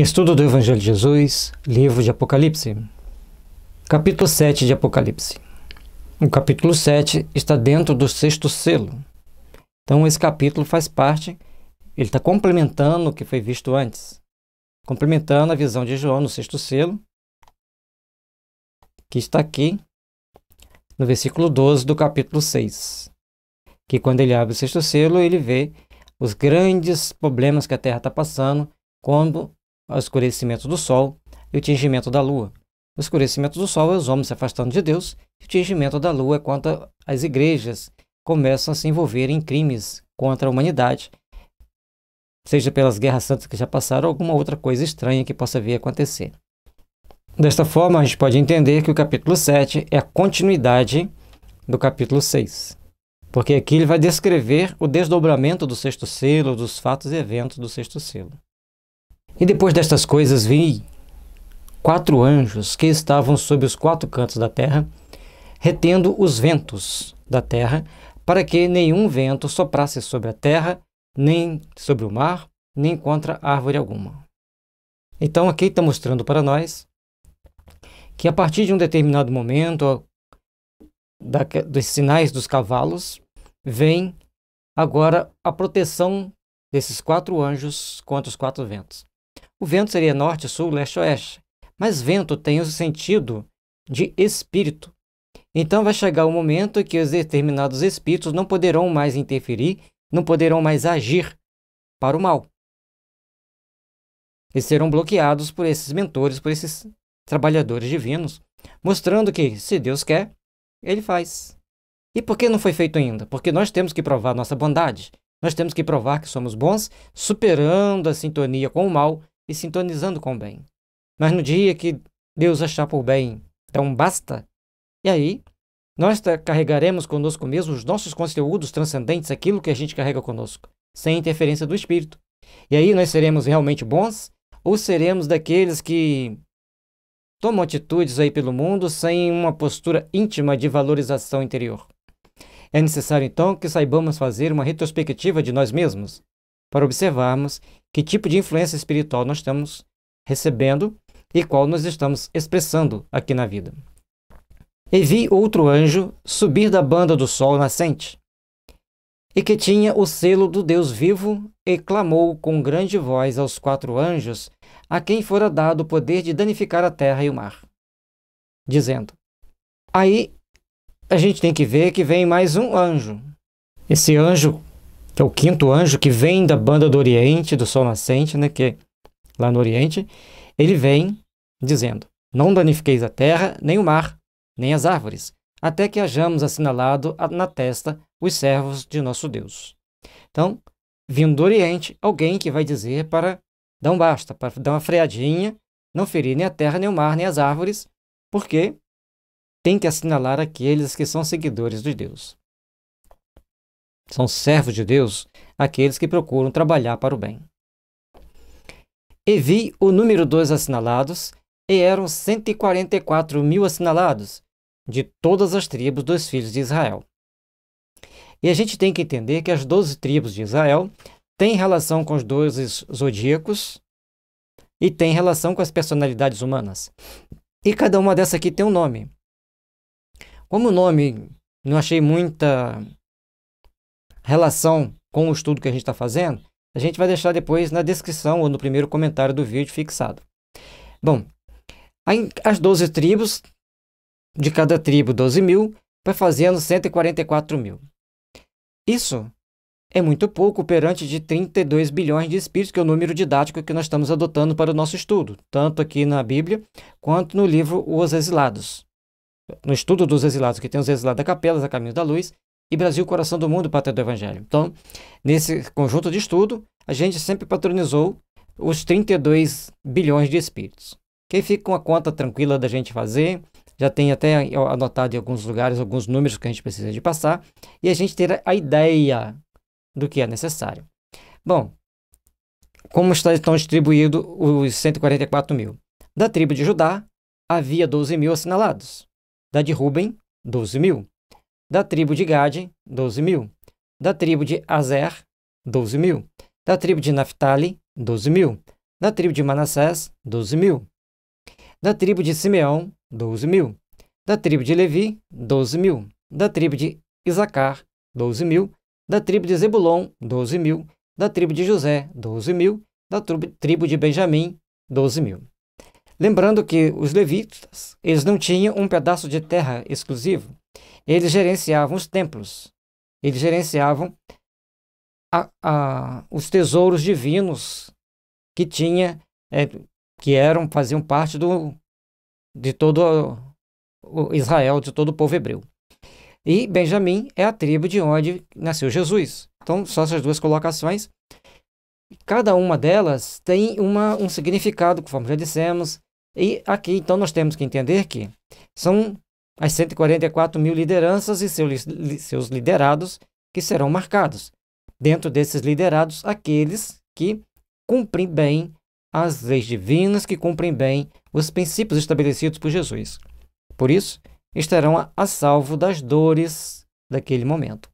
Estudo do Evangelho de Jesus, livro de Apocalipse. Capítulo 7 de Apocalipse. O capítulo 7 está dentro do sexto selo. Então, esse capítulo faz parte, ele está complementando o que foi visto antes. Complementando a visão de João no sexto selo, que está aqui no versículo 12 do capítulo 6. Que quando ele abre o sexto selo, ele vê os grandes problemas que a terra está passando, quando o escurecimento do Sol e o tingimento da Lua. O escurecimento do Sol é os homens se afastando de Deus, e o tingimento da Lua é quando as igrejas começam a se envolver em crimes contra a humanidade, seja pelas guerras santas que já passaram ou alguma outra coisa estranha que possa vir a acontecer. Desta forma, a gente pode entender que o capítulo 7 é a continuidade do capítulo 6, porque aqui ele vai descrever o desdobramento do sexto selo, dos fatos e eventos do sexto selo. E depois destas coisas vi quatro anjos que estavam sob os quatro cantos da terra, retendo os ventos da terra, para que nenhum vento soprasse sobre a terra, nem sobre o mar, nem contra árvore alguma. Então aqui está mostrando para nós que a partir de um determinado momento, da, dos sinais dos cavalos, vem agora a proteção desses quatro anjos contra os quatro ventos. O vento seria norte, sul, leste, oeste. Mas vento tem o sentido de espírito. Então vai chegar o momento que os determinados espíritos não poderão mais interferir, não poderão mais agir para o mal. E serão bloqueados por esses mentores, por esses trabalhadores divinos, mostrando que, se Deus quer, Ele faz. E por que não foi feito ainda? Porque nós temos que provar nossa bondade. Nós temos que provar que somos bons, superando a sintonia com o mal, e sintonizando com o bem. Mas no dia que Deus achar por bem, então basta. E aí, nós carregaremos conosco mesmo os nossos conteúdos transcendentes, aquilo que a gente carrega conosco, sem interferência do Espírito. E aí nós seremos realmente bons ou seremos daqueles que tomam atitudes aí pelo mundo sem uma postura íntima de valorização interior. É necessário então que saibamos fazer uma retrospectiva de nós mesmos, para observarmos que tipo de influência espiritual nós estamos recebendo e qual nós estamos expressando aqui na vida. E vi outro anjo subir da banda do sol nascente, e que tinha o selo do Deus vivo, e clamou com grande voz aos quatro anjos, a quem fora dado o poder de danificar a terra e o mar, dizendo: Aí a gente tem que ver que vem mais um anjo. Esse anjo é o quinto anjo que vem da banda do Oriente, do Sol Nascente, né, que é lá no Oriente, ele vem dizendo: Não danifiqueis a terra, nem o mar, nem as árvores, até que hajamos assinalado na testa os servos de nosso Deus. Então, vindo do Oriente, alguém que vai dizer para dar um basta, para dar uma freadinha, não ferir nem a terra, nem o mar, nem as árvores, porque tem que assinalar aqueles que são seguidores de Deus. São servos de Deus aqueles que procuram trabalhar para o bem. E vi o número dos assinalados, e eram 144 mil assinalados, de todas as tribos dos filhos de Israel. E a gente tem que entender que as 12 tribos de Israel têm relação com os 12 zodíacos e têm relação com as personalidades humanas. E cada uma dessas aqui tem um nome. Como o nome não achei muita relação com o estudo que a gente está fazendo, a gente vai deixar depois na descrição ou no primeiro comentário do vídeo fixado. Bom, as 12 tribos, de cada tribo 12 mil, vai fazendo 144 mil. Isso é muito pouco perante de 32 bilhões de espíritos, que é o número didático que nós estamos adotando para o nosso estudo, tanto aqui na Bíblia quanto no livro Os Exilados. No estudo dos exilados, que tem os exilados da capela, a caminho da luz, e Brasil Coração do Mundo, Pátria do Evangelho. Então, nesse conjunto de estudo, a gente sempre patronizou os 32 bilhões de espíritos. Quem fica com a conta tranquila da gente fazer, já tem até anotado em alguns lugares alguns números que a gente precisa de passar, e a gente ter a ideia do que é necessário. Bom, como está, estão distribuídos os 144 mil? Da tribo de Judá, havia 12 mil assinalados. Da de Rubem 12 mil. Da tribo de Gade, 12 mil. Da tribo de Azer, 12 mil. Da tribo de Naphtali, 12 mil. Da tribo de Manassés, 12 mil. Da tribo de Simeão, 12 mil. Da tribo de Levi, 12 mil. Da tribo de Isacar, 12 mil. Da tribo de Zebulon, 12 mil. Da tribo de José, 12 mil. Da tribo de Benjamim, 12 mil. Lembrando que os levitas, eles não tinham um pedaço de terra exclusivo. Eles gerenciavam os templos, eles gerenciavam a, a, os tesouros divinos que tinha, é, que eram, faziam parte do, de todo Israel, de todo o povo hebreu. E Benjamim é a tribo de onde nasceu Jesus. Então, só essas duas colocações. Cada uma delas tem uma, um significado, conforme já dissemos. E aqui, então, nós temos que entender que são as 144 mil lideranças e seus liderados que serão marcados. Dentro desses liderados, aqueles que cumprem bem as leis divinas, que cumprem bem os princípios estabelecidos por Jesus. Por isso, estarão a, salvo das dores daquele momento.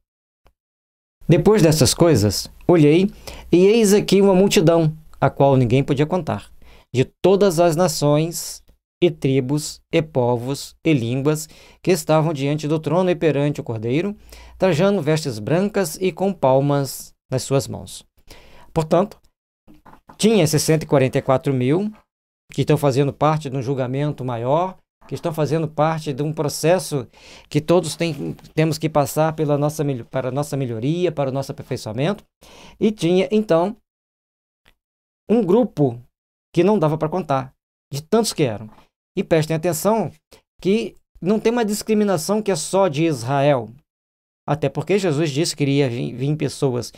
Depois dessas coisas, olhei e eis aqui uma multidão, a qual ninguém podia contar, de todas as nações e tribos, e povos, e línguas, que estavam diante do trono e perante o cordeiro, trajando vestes brancas e com palmas nas suas mãos. Portanto, tinha esses 144 mil que estão fazendo parte de um julgamento maior, que estão fazendo parte de um processo que todos tem, temos que passar pela nossa, para a nossa melhoria, para o nosso aperfeiçoamento. E tinha, então, um grupo que não dava para contar, de tantos que eram. E prestem atenção que não tem uma discriminação que é só de Israel. Até porque Jesus disse que iria vir pessoas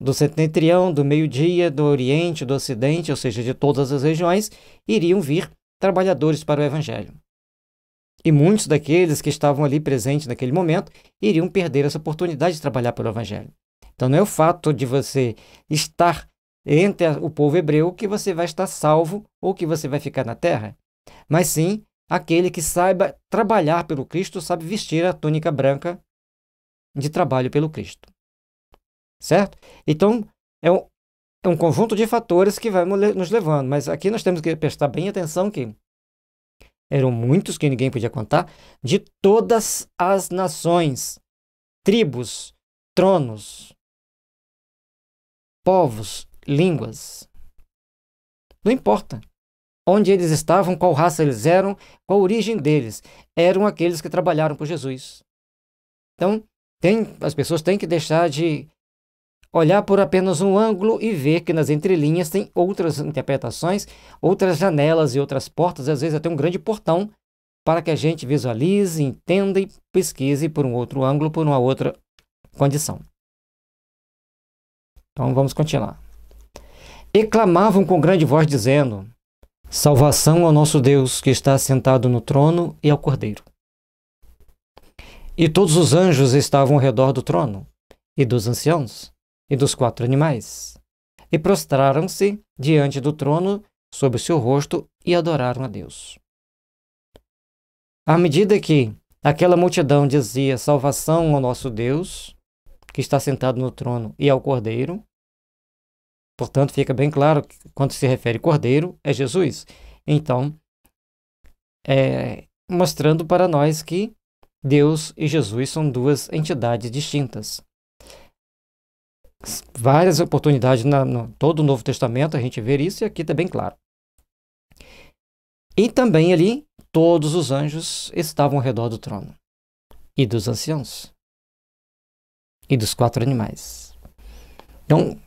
do setentrião, do meio-dia, do oriente, do ocidente, ou seja, de todas as regiões, iriam vir trabalhadores para o evangelho. E muitos daqueles que estavam ali presentes naquele momento iriam perder essa oportunidade de trabalhar pelo evangelho. Então não é o fato de você estar entre o povo hebreu que você vai estar salvo ou que você vai ficar na terra mas sim aquele que saiba trabalhar pelo Cristo, sabe vestir a túnica branca de trabalho pelo Cristo. Certo? Então, é um, é um conjunto de fatores que vai nos levando, mas aqui nós temos que prestar bem atenção que eram muitos que ninguém podia contar, de todas as nações, tribos, tronos, povos, línguas. Não importa onde eles estavam, qual raça eles eram, qual a origem deles. Eram aqueles que trabalharam por Jesus. Então, tem, as pessoas têm que deixar de olhar por apenas um ângulo e ver que nas entrelinhas tem outras interpretações, outras janelas e outras portas, às vezes até um grande portão, para que a gente visualize, entenda e pesquise por um outro ângulo, por uma outra condição. Então vamos continuar. E clamavam com grande voz, dizendo: Salvação ao nosso Deus que está sentado no trono e ao Cordeiro. E todos os anjos estavam ao redor do trono, e dos anciãos, e dos quatro animais, e prostraram-se diante do trono sobre o seu rosto e adoraram a Deus. À medida que aquela multidão dizia salvação ao nosso Deus, que está sentado no trono, e ao Cordeiro, Portanto, fica bem claro que quando se refere cordeiro, é Jesus. Então, é, mostrando para nós que Deus e Jesus são duas entidades distintas. Várias oportunidades na, no todo o Novo Testamento a gente vê isso e aqui está bem claro. E também ali todos os anjos estavam ao redor do trono e dos anciãos e dos quatro animais. Então,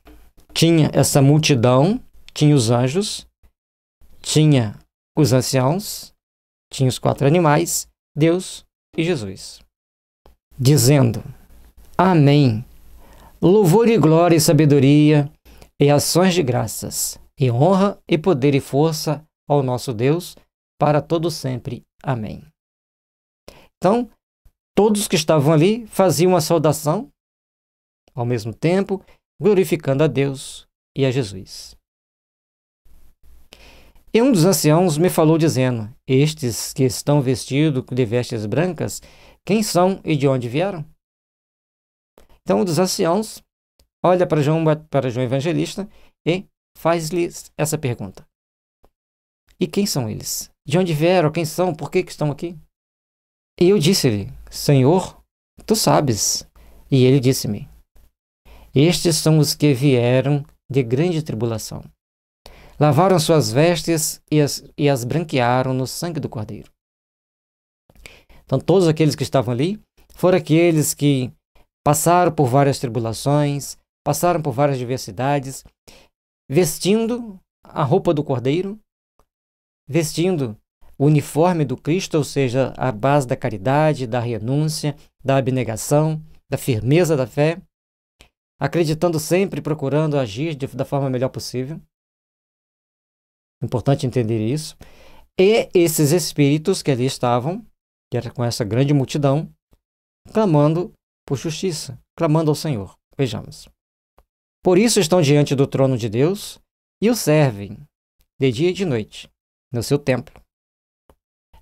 tinha essa multidão, tinha os anjos, tinha os anciãos, tinha os quatro animais, Deus e Jesus, dizendo: Amém. Louvor e glória e sabedoria e ações de graças, e honra e poder e força ao nosso Deus para todo sempre. Amém. Então, todos que estavam ali faziam a saudação ao mesmo tempo glorificando a Deus e a Jesus. E um dos anciãos me falou, dizendo: Estes que estão vestidos de vestes brancas, quem são e de onde vieram? Então, um dos anciãos olha para João, para João Evangelista e faz-lhe essa pergunta: E quem são eles? De onde vieram? Quem são? Por que, que estão aqui? E eu disse-lhe: Senhor, tu sabes. E ele disse-me: estes são os que vieram de grande tribulação. Lavaram suas vestes e as, e as branquearam no sangue do Cordeiro. Então, todos aqueles que estavam ali foram aqueles que passaram por várias tribulações, passaram por várias diversidades, vestindo a roupa do Cordeiro, vestindo o uniforme do Cristo, ou seja, a base da caridade, da renúncia, da abnegação, da firmeza da fé, acreditando sempre, procurando agir de, da forma melhor possível. Importante entender isso. E esses espíritos que ali estavam, que era com essa grande multidão, clamando por justiça, clamando ao Senhor. Vejamos. Por isso estão diante do trono de Deus e o servem, de dia e de noite, no seu templo.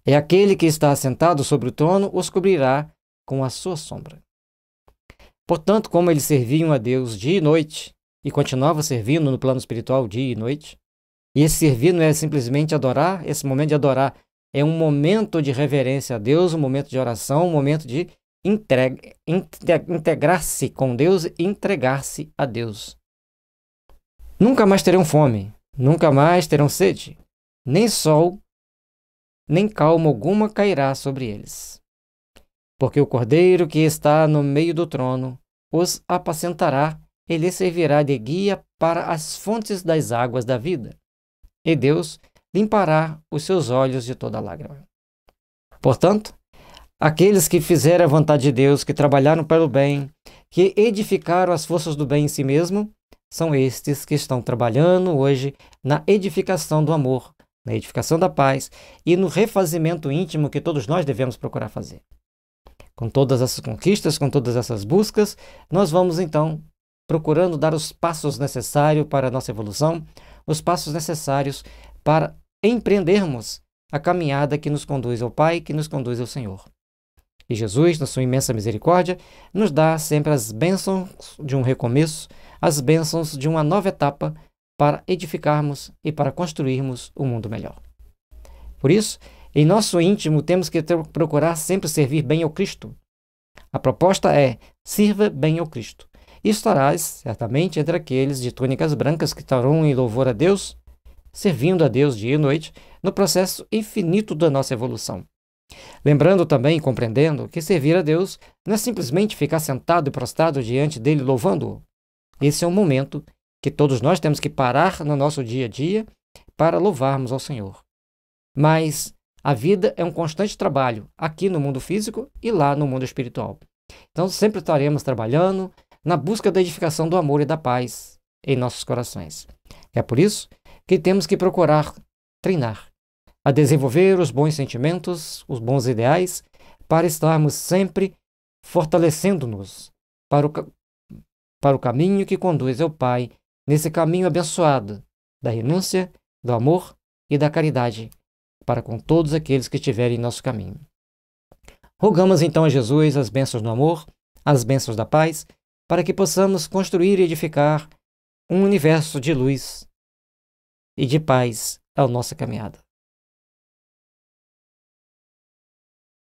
É aquele que está assentado sobre o trono os cobrirá com a sua sombra. Portanto, como eles serviam a Deus dia e noite, e continuavam servindo no plano espiritual dia e noite, e esse servir não é simplesmente adorar, esse momento de adorar é um momento de reverência a Deus, um momento de oração, um momento de integrar-se com Deus e entregar-se a Deus. Nunca mais terão fome, nunca mais terão sede, nem sol, nem calma alguma cairá sobre eles. Porque o cordeiro que está no meio do trono os apacentará, ele servirá de guia para as fontes das águas da vida. E Deus limpará os seus olhos de toda lágrima. Portanto, aqueles que fizeram a vontade de Deus, que trabalharam pelo bem, que edificaram as forças do bem em si mesmo, são estes que estão trabalhando hoje na edificação do amor, na edificação da paz e no refazimento íntimo que todos nós devemos procurar fazer com todas essas conquistas, com todas essas buscas, nós vamos então procurando dar os passos necessários para a nossa evolução, os passos necessários para empreendermos a caminhada que nos conduz ao Pai, que nos conduz ao Senhor. E Jesus, na sua imensa misericórdia, nos dá sempre as bênçãos de um recomeço, as bênçãos de uma nova etapa para edificarmos e para construirmos um mundo melhor. Por isso, em nosso íntimo, temos que procurar sempre servir bem ao Cristo. A proposta é: sirva bem ao Cristo. E estarás, certamente, entre aqueles de túnicas brancas que estarão em louvor a Deus, servindo a Deus dia e noite, no processo infinito da nossa evolução. Lembrando também e compreendendo que servir a Deus não é simplesmente ficar sentado e prostrado diante dele louvando-o. Esse é um momento que todos nós temos que parar no nosso dia a dia para louvarmos ao Senhor. Mas a vida é um constante trabalho, aqui no mundo físico e lá no mundo espiritual. Então sempre estaremos trabalhando na busca da edificação do amor e da paz em nossos corações. É por isso que temos que procurar treinar a desenvolver os bons sentimentos, os bons ideais, para estarmos sempre fortalecendo-nos para o, para o caminho que conduz ao Pai, nesse caminho abençoado da renúncia, do amor e da caridade para com todos aqueles que estiverem em nosso caminho. Rogamos então a Jesus as bênçãos do amor, as bênçãos da paz, para que possamos construir e edificar um universo de luz e de paz à nossa caminhada.